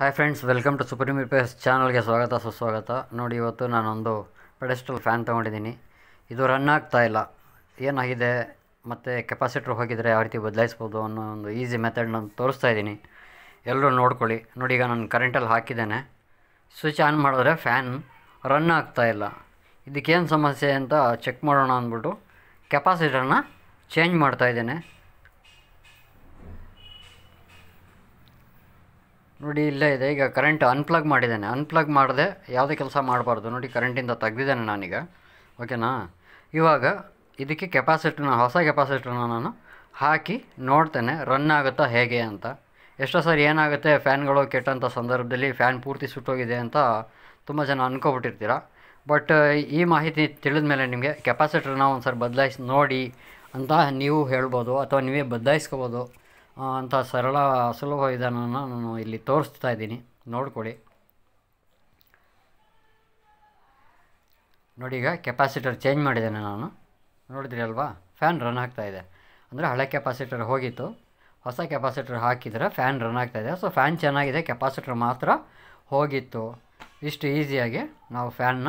hi friends welcome to Supreme Repairs ಚಾನಲ್ಗೆ ಸ್ವಾಗತ ಸುಸ್ವಾಗತ ನೋಡಿ ಇವತ್ತು ನಾನೊಂದು ಪೆಡೆಸ್ಟಲ್ ಫ್ಯಾನ್ ತೊಗೊಂಡಿದ್ದೀನಿ ಇದು ರನ್ ಆಗ್ತಾ ಇಲ್ಲ ಏನಾಗಿದೆ ಮತ್ತು ಕೆಪಾಸಿಟ್ರ್ ಹೋಗಿದರೆ ಯಾವ ರೀತಿ ಬದಲಾಯಿಸ್ಬೋದು ಅನ್ನೋ ಒಂದು ಈಸಿ ಮೆಥಡ್ ನಾನು ತೋರಿಸ್ತಾ ಇದ್ದೀನಿ ಎಲ್ಲರೂ ನೋಡ್ಕೊಳ್ಳಿ ನೋಡಿ ಈಗ ನಾನು ಕರೆಂಟಲ್ಲಿ ಹಾಕಿದ್ದೇನೆ ಸ್ವಿಚ್ ಆನ್ ಮಾಡಿದ್ರೆ ಫ್ಯಾನ್ ರನ್ ಆಗ್ತಾ ಇಲ್ಲ ಇದಕ್ಕೇನು ಸಮಸ್ಯೆ ಅಂತ ಚೆಕ್ ಮಾಡೋಣ ಅಂದ್ಬಿಟ್ಟು ಕೆಪಾಸಿಟರ್ನ ಚೇಂಜ್ ಮಾಡ್ತಾಯಿದ್ದೇನೆ ನೋಡಿ ಇಲ್ಲೇ ಇದೆ ಈಗ ಕರೆಂಟ್ ಅನ್ಪ್ಲಗ್ ಮಾಡಿದ್ದೇನೆ ಅನ್ಪ್ಲಗ್ ಮಾಡಿದೆ ಯಾವುದೇ ಕೆಲಸ ಮಾಡಬಾರ್ದು ನೋಡಿ ಕರೆಂಟಿಂದ ತೆಗ್ದಿದ್ದೇನೆ ನಾನೀಗ ಓಕೆನಾ ಇವಾಗ ಇದಕ್ಕೆ ಕೆಪಾಸಿಟಿನ ಹೊಸ ಕೆಪಾಸಿಟಿನ ನಾನು ಹಾಕಿ ನೋಡ್ತೇನೆ ರನ್ ಆಗುತ್ತಾ ಹೇಗೆ ಅಂತ ಎಷ್ಟೋ ಸರ್ ಏನಾಗುತ್ತೆ ಫ್ಯಾನ್ಗಳು ಕೆಟ್ಟಂಥ ಸಂದರ್ಭದಲ್ಲಿ ಫ್ಯಾನ್ ಪೂರ್ತಿ ಸುಟ್ಟೋಗಿದೆ ಅಂತ ತುಂಬ ಜನ ಅನ್ಕೋಬಿಟ್ಟಿರ್ತೀರ ಬಟ್ ಈ ಮಾಹಿತಿ ತಿಳಿದ ಮೇಲೆ ನಿಮಗೆ ಕೆಪಾಸಿಟರ್ನ ಒಂದು ಸರಿ ಬದಲಾಯಿಸಿ ನೋಡಿ ಅಂತ ನೀವು ಹೇಳ್ಬೋದು ಅಥವಾ ನೀವೇ ಬದಲಾಯಿಸ್ಕೋಬೋದು ಅಂಥ ಸರಳ ಸುಲಭ ವಿಧಾನನ ನಾನು ಇಲ್ಲಿ ತೋರಿಸ್ತಾ ಇದ್ದೀನಿ ನೋಡಿಕೊಳ್ಳಿ ನೋಡಿ ಈಗ ಕೆಪಾಸಿಟರ್ ಚೇಂಜ್ ಮಾಡಿದ್ದೇನೆ ನಾನು ನೋಡಿದ್ರಿ ಅಲ್ವಾ ಫ್ಯಾನ್ ರನ್ ಆಗ್ತಾಯಿದೆ ಅಂದರೆ ಹಳೆ ಕೆಪಾಸಿಟರ್ ಹೋಗಿತ್ತು ಹೊಸ ಕೆಪಾಸಿಟರ್ ಹಾಕಿದರೆ ಫ್ಯಾನ್ ರನ್ ಆಗ್ತಾಯಿದೆ ಸೊ ಫ್ಯಾನ್ ಚೆನ್ನಾಗಿದೆ ಕೆಪಾಸಿಟರ್ ಮಾತ್ರ ಹೋಗಿತ್ತು ಇಷ್ಟು ಈಸಿಯಾಗಿ ನಾವು ಫ್ಯಾನ್ನ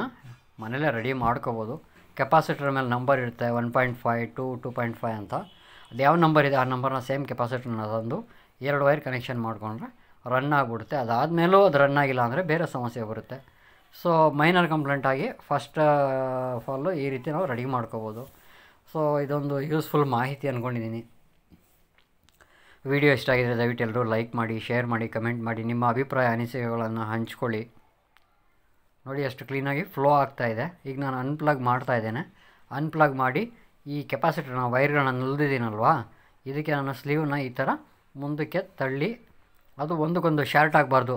ಮನೇಲೇ ರೆಡಿ ಮಾಡ್ಕೋಬೋದು ಕೆಪಾಸಿಟರ್ ಮೇಲೆ ನಂಬರ್ ಇರುತ್ತೆ one point five to two point five ಅಂತ ಅದು ಯಾವ ನಂಬರ್ ಇದೆ ಆ ನಂಬರ್ನ ಸೇಮ್ ಕೆಪಾಸಿಟಿನ ತಂದು ಎರಡು ವೈರ್ ಕನೆಕ್ಷನ್ ಮಾಡಿಕೊಂಡ್ರೆ ರನ್ ಆಗಿಬಿಡುತ್ತೆ ಅದಾದಮೇಲೂ ಅದು ರನ್ ಆಗಿಲ್ಲ ಅಂದರೆ ಬೇರೆ ಸಮಸ್ಯೆ ಬರುತ್ತೆ ಸೊ ಮೈನರ್ ಕಂಪ್ಲೇಂಟಾಗಿ ಆಗಿ ಫಸ್ಟ್ ಫಾಲು ಈ ರೀತಿ ನಾವು ರೆಡಿ ಮಾಡ್ಕೋಬೋದು ಸೊ ಇದೊಂದು ಯೂಸ್ಫುಲ್ ಮಾಹಿತಿ ಅಂದ್ಕೊಂಡಿದ್ದೀನಿ ವಿಡಿಯೋ ಇಷ್ಟ ಆಗಿದ್ರೆ ದಯವಿಟ್ಟು ಎಲ್ಲರೂ ಲೈಕ್ ಮಾಡಿ ಶೇರ್ ಮಾಡಿ ಕಮೆಂಟ್ ಮಾಡಿ ನಿಮ್ಮ ಅಭಿಪ್ರಾಯ ಅನಿಸಿಕೆಗಳನ್ನು ಹಂಚ್ಕೊಳ್ಳಿ ನೋಡಿ ಅಷ್ಟು ಕ್ಲೀನಾಗಿ ಫ್ಲೋ ಆಗ್ತಾಯಿದೆ ಈಗ ನಾನು ಅನ್ಪ್ಲಗ್ ಮಾಡ್ತಾ ಇದ್ದೇನೆ ಅನ್ಪ್ಲಗ್ ಮಾಡಿ ಈ ಕೆಪಾಸಿಟರ್ನ ವೈರ್ಗಳನ್ನ ನಿಲ್ದಿದ್ದೀನಲ್ವಾ ಇದಕ್ಕೆ ನಾನು ಸ್ಲೀವ್ನ ಈ ಥರ ಮುಂದಕ್ಕೆ ತಳ್ಳಿ ಅದು ಒಂದಕ್ಕೊಂದು ಶಾರ್ಟ್ ಆಗಬಾರ್ದು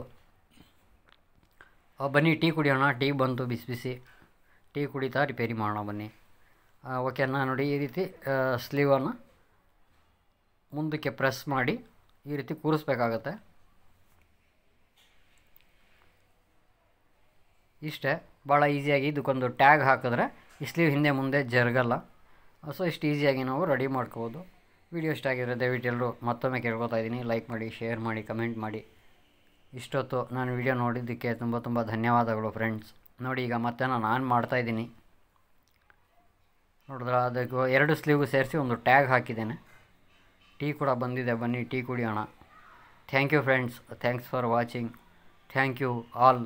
ಬನ್ನಿ ಟೀ ಕುಡಿಯೋಣ ಟೀ ಬಂತು ಬಿಸಿ ಬಿಸಿ ಟೀ ಕುಡಿತಾ ರಿಪೇರಿ ಮಾಡೋಣ ಬನ್ನಿ ಓಕೆನಾ ನೋಡಿ ಈ ರೀತಿ ಸ್ಲೀವನ್ನು ಮುಂದಕ್ಕೆ ಪ್ರೆಸ್ ಮಾಡಿ ಈ ರೀತಿ ಕೂರಿಸ್ಬೇಕಾಗತ್ತೆ ಇಷ್ಟೇ ಭಾಳ ಈಸಿಯಾಗಿ ಇದಕ್ಕೊಂದು ಟ್ಯಾಗ್ ಹಾಕಿದ್ರೆ ಈ ಸ್ಲೀವ್ ಹಿಂದೆ ಮುಂದೆ ಜರಗಲ್ಲ ಸೊ ಇಷ್ಟು ಈಸಿಯಾಗಿ ನಾವು ರೆಡಿ ಮಾಡ್ಕೋಬೋದು ವಿಡಿಯೋ ಇಷ್ಟ ಆಗಿದ್ರೆ ದಯವಿಟ್ಟು ಎಲ್ಲರೂ ಮತ್ತೊಮ್ಮೆ ಕೇಳ್ಕೊತಾ ಇದ್ದೀನಿ ಲೈಕ್ ಮಾಡಿ ಶೇರ್ ಮಾಡಿ ಕಮೆಂಟ್ ಮಾಡಿ ಇಷ್ಟೊತ್ತು ನಾನು ವಿಡಿಯೋ ನೋಡಿದ್ದಕ್ಕೆ ತುಂಬ ತುಂಬ ಧನ್ಯವಾದಗಳು ಫ್ರೆಂಡ್ಸ್ ನೋಡಿ ಈಗ ಮತ್ತೆ ನಾನು ಮಾಡ್ತಾಯಿದ್ದೀನಿ ನೋಡಿದ್ರೆ ಅದಕ್ಕೆ ಎರಡು ಸ್ಲೀವ್ ಸೇರಿಸಿ ಒಂದು ಟ್ಯಾಗ್ ಹಾಕಿದ್ದೇನೆ ಟೀ ಕೂಡ ಬಂದಿದೆ ಬನ್ನಿ ಟೀ ಕುಡಿಯೋಣ thank you friends thanks for watching thank you all